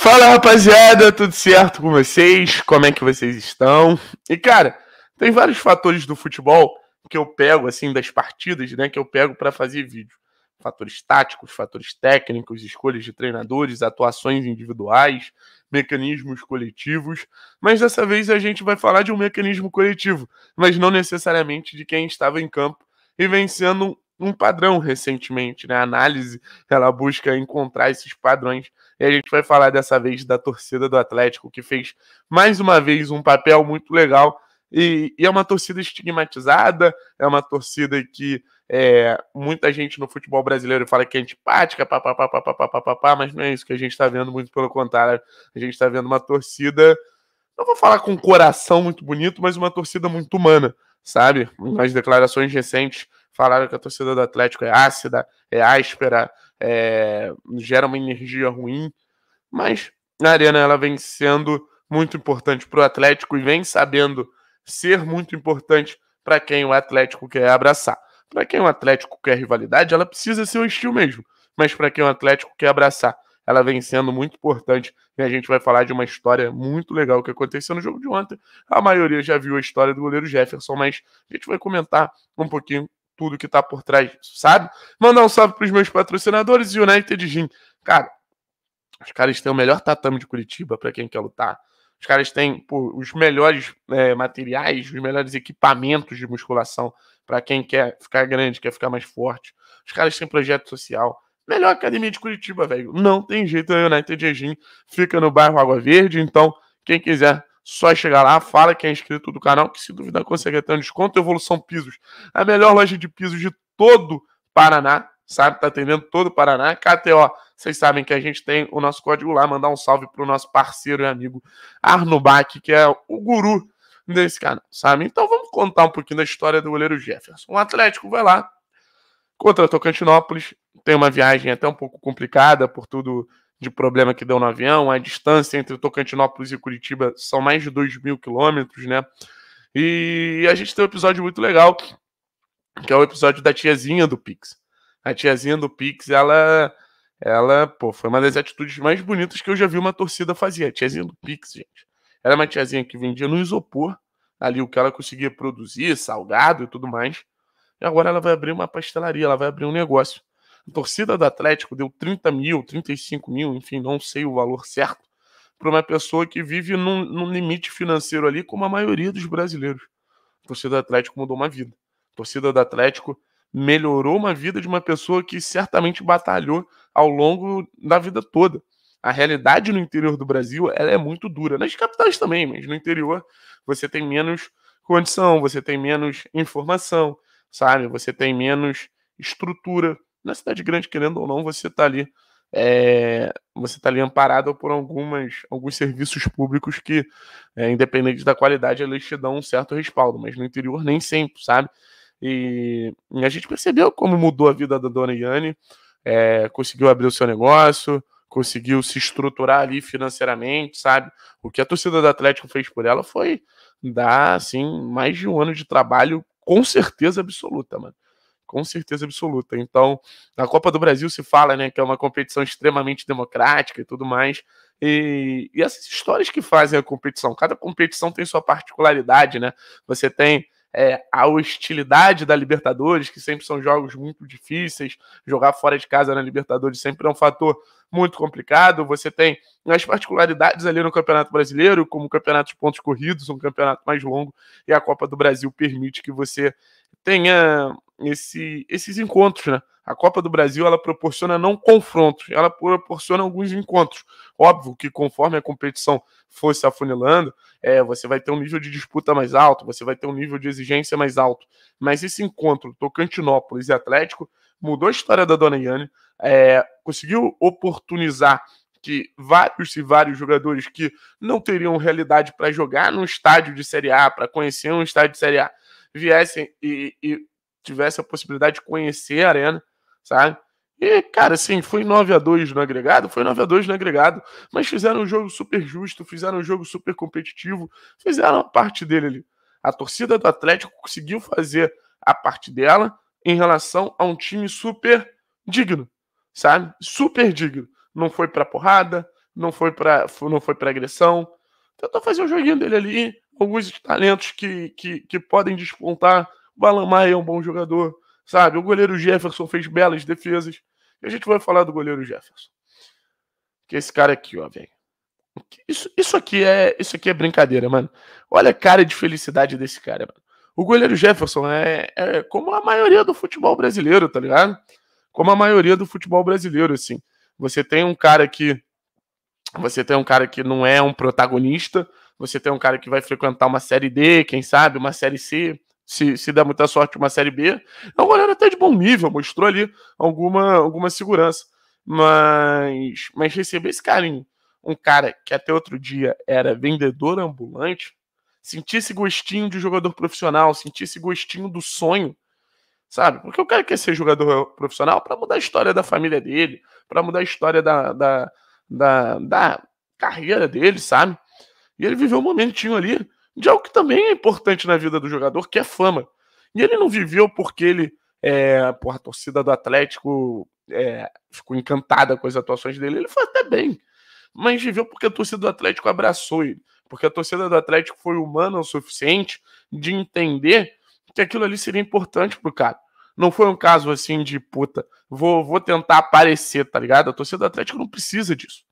Fala rapaziada, tudo certo com vocês? Como é que vocês estão? E cara, tem vários fatores do futebol que eu pego assim das partidas, né, que eu pego para fazer vídeo. Fatores táticos, fatores técnicos, escolhas de treinadores, atuações individuais, mecanismos coletivos, mas dessa vez a gente vai falar de um mecanismo coletivo, mas não necessariamente de quem estava em campo e vencendo um padrão recentemente, né? A análise ela busca encontrar esses padrões. E a gente vai falar dessa vez da torcida do Atlético, que fez mais uma vez um papel muito legal. E, e é uma torcida estigmatizada, é uma torcida que é, muita gente no futebol brasileiro fala que é antipática, papapá, papapá, papapá, mas não é isso que a gente está vendo, muito pelo contrário. A gente está vendo uma torcida, não vou falar com um coração muito bonito, mas uma torcida muito humana, sabe? Nas declarações recentes falaram que a torcida do Atlético é ácida, é áspera, é, gera uma energia ruim, mas a Arena ela vem sendo muito importante para o Atlético e vem sabendo ser muito importante para quem o Atlético quer abraçar. Para quem o Atlético quer rivalidade, ela precisa ser hostil mesmo, mas para quem o Atlético quer abraçar, ela vem sendo muito importante e a gente vai falar de uma história muito legal que aconteceu no jogo de ontem. A maioria já viu a história do goleiro Jefferson, mas a gente vai comentar um pouquinho tudo que está por trás disso, sabe? Mandar um salve para os meus patrocinadores e United Gym. Cara, os caras têm o melhor tatame de Curitiba para quem quer lutar. Os caras têm pô, os melhores é, materiais, os melhores equipamentos de musculação para quem quer ficar grande, quer ficar mais forte. Os caras têm projeto social. Melhor academia de Curitiba, velho. Não tem jeito, a United Gym fica no bairro Água Verde, então quem quiser só é chegar lá, fala que é inscrito do canal, que se duvidar consegue até um desconto. Evolução Pisos, a melhor loja de pisos de todo Paraná, sabe? Tá atendendo todo o Paraná. KTO, vocês sabem que a gente tem o nosso código lá. Mandar um salve pro nosso parceiro e amigo Arno que é o guru desse canal, sabe? Então vamos contar um pouquinho da história do goleiro Jefferson. O Atlético vai lá, contra Tocantinópolis, tem uma viagem até um pouco complicada por tudo de problema que deu no avião. A distância entre Tocantinópolis e Curitiba são mais de 2 mil quilômetros, né? E a gente tem um episódio muito legal, que é o episódio da tiazinha do Pix. A tiazinha do Pix, ela, ela, pô, foi uma das atitudes mais bonitas que eu já vi uma torcida fazer. A tiazinha do Pix, gente. Era uma tiazinha que vendia no isopor, ali o que ela conseguia produzir, salgado e tudo mais. E agora ela vai abrir uma pastelaria, ela vai abrir um negócio. A torcida do Atlético deu 30 mil, 35 mil, enfim, não sei o valor certo, para uma pessoa que vive num, num, limite financeiro ali, como a maioria dos brasileiros. A torcida do Atlético mudou uma vida. A torcida do Atlético melhorou uma vida de uma pessoa que certamente batalhou ao longo da vida toda. A realidade no interior do Brasil ela é muito dura. Nas capitais também, mas no interior você tem menos condição, você tem menos informação, sabe? Você tem menos estrutura na cidade grande, querendo ou não, você está ali é, você está ali amparado por algumas, alguns serviços públicos que, é, independente da qualidade, eles te dão um certo respaldo, mas no interior nem sempre, sabe? E, e a gente percebeu como mudou a vida da dona Yane, é, conseguiu abrir o seu negócio, conseguiu se estruturar ali financeiramente, sabe? O que a torcida do Atlético fez por ela foi dar, assim, mais de um ano de trabalho, com certeza absoluta, mano com certeza absoluta. Então, na Copa do Brasil se fala, né, que é uma competição extremamente democrática e tudo mais. E, e essas histórias que fazem a competição, cada competição tem sua particularidade, né? Você tem é, a hostilidade da Libertadores, que sempre são jogos muito difíceis, jogar fora de casa na Libertadores sempre é um fator muito complicado. Você tem as particularidades ali no Campeonato Brasileiro, como o Campeonato de Pontos Corridos, um campeonato mais longo, e a Copa do Brasil permite que você tenha esse, esses encontros, né? A Copa do Brasil ela proporciona não confrontos, ela proporciona alguns encontros. Óbvio que conforme a competição fosse afunilando, é, você vai ter um nível de disputa mais alto, você vai ter um nível de exigência mais alto. Mas esse encontro, Tocantinópolis e Atlético, mudou a história da Dona Yane, é, conseguiu oportunizar que vários e vários jogadores que não teriam realidade para jogar num estádio de Série A, para conhecer um estádio de Série A, viessem e, e tivessem a possibilidade de conhecer a arena sabe? E, cara, assim, foi 9 a 2 no agregado, foi 9 a 2 no agregado, mas fizeram um jogo super justo, fizeram um jogo super competitivo, fizeram a parte dele ali. A torcida do Atlético conseguiu fazer a parte dela em relação a um time super digno, sabe? Super digno. Não foi pra porrada, não foi pra, não foi pra agressão. Tentou fazer o joguinho dele ali, alguns talentos que, que, que podem despontar. O Alan é um bom jogador. Sabe, o goleiro Jefferson fez belas defesas. E a gente vai falar do goleiro Jefferson. Que é esse cara aqui, ó, velho. Isso, isso, aqui é, isso aqui é brincadeira, mano. Olha a cara de felicidade desse cara, mano. O goleiro Jefferson é, é como a maioria do futebol brasileiro, tá ligado? Como a maioria do futebol brasileiro, assim. Você tem um cara que. Você tem um cara que não é um protagonista. Você tem um cara que vai frequentar uma série D, quem sabe, uma série C se, se der muita sorte, uma Série B. É um goleiro até de bom nível, mostrou ali alguma, alguma segurança. Mas, mas receber esse carinho, um cara que até outro dia era vendedor ambulante, sentir esse gostinho de jogador profissional, sentir esse gostinho do sonho, sabe? Porque o cara quer ser jogador profissional para mudar a história da família dele, para mudar a história da, da, da, da carreira dele, sabe? E ele viveu um momentinho ali de algo que também é importante na vida do jogador, que é fama. E ele não viveu porque ele, é, porra, a torcida do Atlético é, ficou encantada com as atuações dele. Ele foi até bem, mas viveu porque a torcida do Atlético abraçou ele, porque a torcida do Atlético foi humana o suficiente de entender que aquilo ali seria importante pro cara. Não foi um caso assim de puta, vou, vou tentar aparecer, tá ligado? A torcida do Atlético não precisa disso.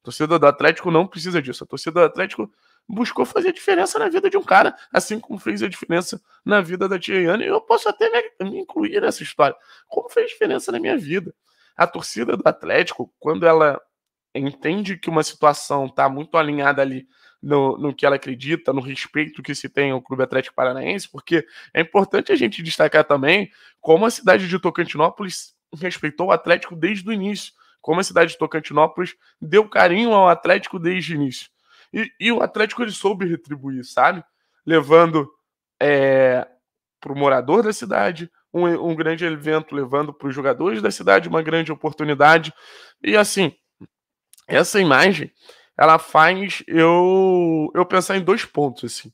A torcida do Atlético não precisa disso. A torcida do Atlético buscou fazer diferença na vida de um cara, assim como fez a diferença na vida da Tiane. Eu posso até me incluir nessa história. Como fez diferença na minha vida? A torcida do Atlético, quando ela entende que uma situação está muito alinhada ali no, no, que ela acredita, no respeito que se tem ao Clube Atlético Paranaense, porque é importante a gente destacar também como a cidade de Tocantinópolis respeitou o Atlético desde o início, como a cidade de Tocantinópolis deu carinho ao Atlético desde o início. E, e o Atlético ele soube retribuir, sabe? Levando é, para o morador da cidade um, um grande evento, levando para os jogadores da cidade uma grande oportunidade. E assim, essa imagem ela faz eu, eu pensar em dois pontos. assim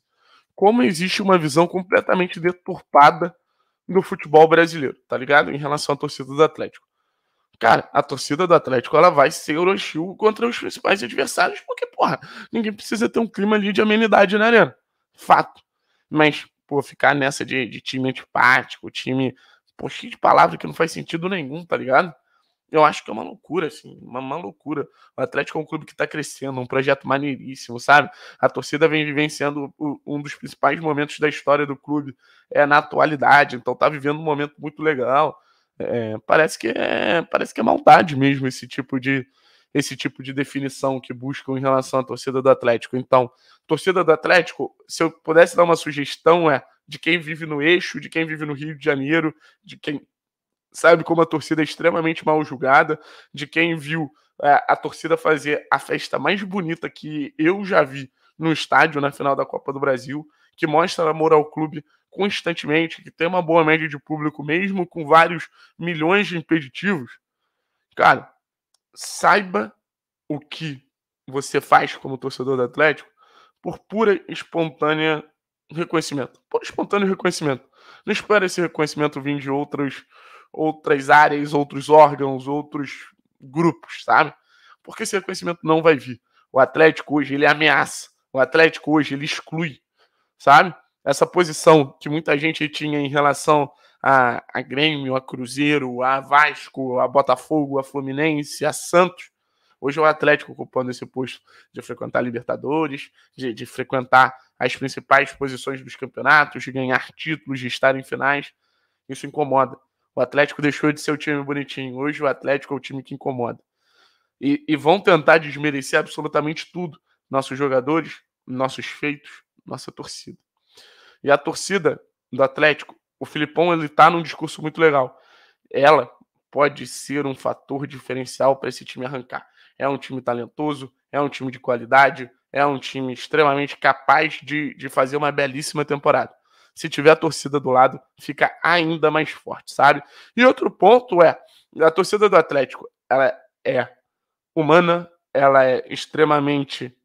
Como existe uma visão completamente deturpada do futebol brasileiro, tá ligado? Em relação à torcida do Atlético. Cara, a torcida do Atlético ela vai ser hostil contra os principais adversários, porque, porra, ninguém precisa ter um clima ali de amenidade na né, arena. Fato. Mas, pô, ficar nessa de, de time antipático, time. Poxa, de palavra que não faz sentido nenhum, tá ligado? Eu acho que é uma loucura, assim, uma, uma loucura. O Atlético é um clube que tá crescendo, um projeto maneiríssimo, sabe? A torcida vem vivenciando um dos principais momentos da história do clube é na atualidade, então tá vivendo um momento muito legal. É, parece que é, parece que é maldade mesmo esse tipo de esse tipo de definição que buscam em relação à torcida do Atlético. Então, torcida do Atlético, se eu pudesse dar uma sugestão é de quem vive no eixo, de quem vive no Rio de Janeiro, de quem sabe como a torcida é extremamente mal julgada, de quem viu é, a torcida fazer a festa mais bonita que eu já vi no estádio na final da Copa do Brasil, que mostra amor ao clube constantemente, que tem uma boa média de público, mesmo com vários milhões de impeditivos, cara, saiba o que você faz como torcedor do Atlético por pura espontânea reconhecimento. Por espontâneo reconhecimento. Não espere esse reconhecimento vir de outros, outras áreas, outros órgãos, outros grupos, sabe? Porque esse reconhecimento não vai vir. O Atlético hoje, ele ameaça. O Atlético hoje, ele exclui, sabe? essa posição que muita gente tinha em relação a, a Grêmio, a Cruzeiro, a Vasco, a Botafogo, a Fluminense, a Santos. Hoje é o Atlético ocupando esse posto de frequentar Libertadores, de, de frequentar as principais posições dos campeonatos, de ganhar títulos, de estar em finais. Isso incomoda. O Atlético deixou de ser o time bonitinho. Hoje o Atlético é o time que incomoda. E, e vão tentar desmerecer absolutamente tudo: nossos jogadores, nossos feitos, nossa torcida. E a torcida do Atlético, o Filipão, ele tá num discurso muito legal. Ela pode ser um fator diferencial para esse time arrancar. É um time talentoso, é um time de qualidade, é um time extremamente capaz de, de fazer uma belíssima temporada. Se tiver a torcida do lado, fica ainda mais forte, sabe? E outro ponto é, a torcida do Atlético, ela é humana, ela é extremamente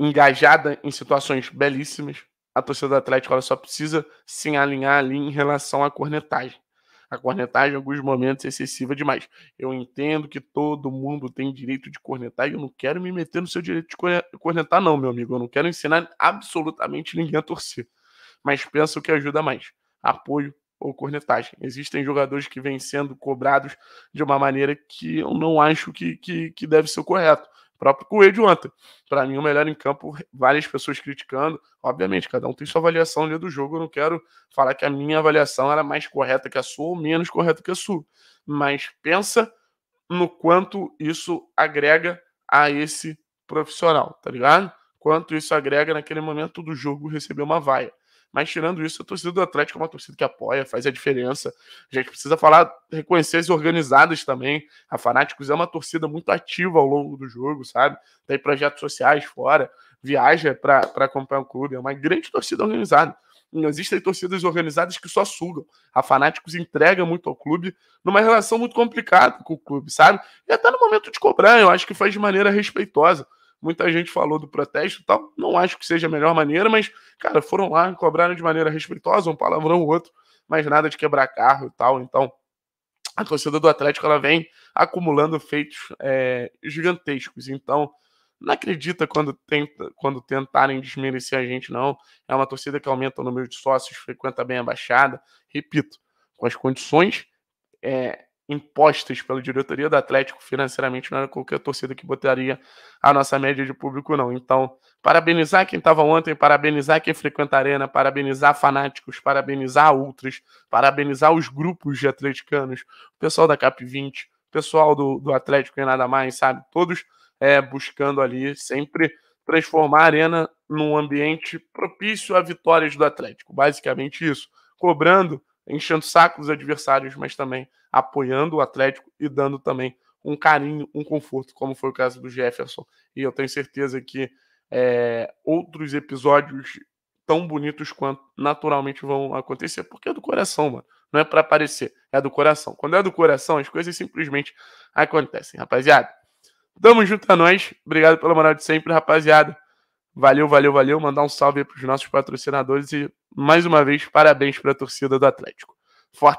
engajada em situações belíssimas a torcida do Atlético ela só precisa se alinhar ali em relação à cornetagem. A cornetagem, em alguns momentos, é excessiva demais. Eu entendo que todo mundo tem direito de cornetar e eu não quero me meter no seu direito de cornetar, não, meu amigo. Eu não quero ensinar absolutamente ninguém a torcer. Mas penso que ajuda mais. Apoio ou cornetagem. Existem jogadores que vêm sendo cobrados de uma maneira que eu não acho que, que, que deve ser correto próprio Coelho ontem. Para mim, o melhor em campo, várias pessoas criticando. Obviamente, cada um tem sua avaliação ali do jogo. Eu não quero falar que a minha avaliação era mais correta que a sua ou menos correta que a sua. Mas pensa no quanto isso agrega a esse profissional, tá ligado? Quanto isso agrega naquele momento do jogo receber uma vaia. Mas tirando isso, a torcida do Atlético é uma torcida que apoia, faz a diferença. A gente precisa falar, reconhecer as organizadas também. A Fanáticos é uma torcida muito ativa ao longo do jogo, sabe? Tem projetos sociais fora, viaja para acompanhar o clube. É uma grande torcida organizada. Não existem torcidas organizadas que só sugam. A Fanáticos entrega muito ao clube, numa relação muito complicada com o clube, sabe? E até no momento de cobrar, eu acho que faz de maneira respeitosa. Muita gente falou do protesto e tal. Não acho que seja a melhor maneira, mas, cara, foram lá, cobraram de maneira respeitosa, um palavrão ou outro, mas nada de quebrar carro e tal. Então, a torcida do Atlético ela vem acumulando feitos é, gigantescos. Então, não acredita quando, tenta, quando tentarem desmerecer a gente, não. É uma torcida que aumenta o número de sócios, frequenta bem a Baixada. Repito, com as condições é, impostos pela diretoria do Atlético financeiramente não era qualquer torcida que botaria a nossa média de público, não. Então, parabenizar quem estava ontem, parabenizar quem frequenta a arena, parabenizar fanáticos, parabenizar outros parabenizar os grupos de atleticanos, o pessoal da CAP 20, o pessoal do, do Atlético e nada mais, sabe? Todos é, buscando ali sempre transformar a arena num ambiente propício a vitórias do Atlético. Basicamente isso. Cobrando enchendo o saco dos adversários, mas também apoiando o Atlético e dando também um carinho, um conforto, como foi o caso do Jefferson. E eu tenho certeza que é, outros episódios tão bonitos quanto naturalmente vão acontecer, porque é do coração, mano. Não é para aparecer, é do coração. Quando é do coração, as coisas simplesmente acontecem, rapaziada. Tamo junto a é nós. Obrigado pela moral de sempre, rapaziada. Valeu, valeu, valeu. Mandar um salve aí pros nossos patrocinadores e mais uma vez, parabéns para a torcida do Atlético.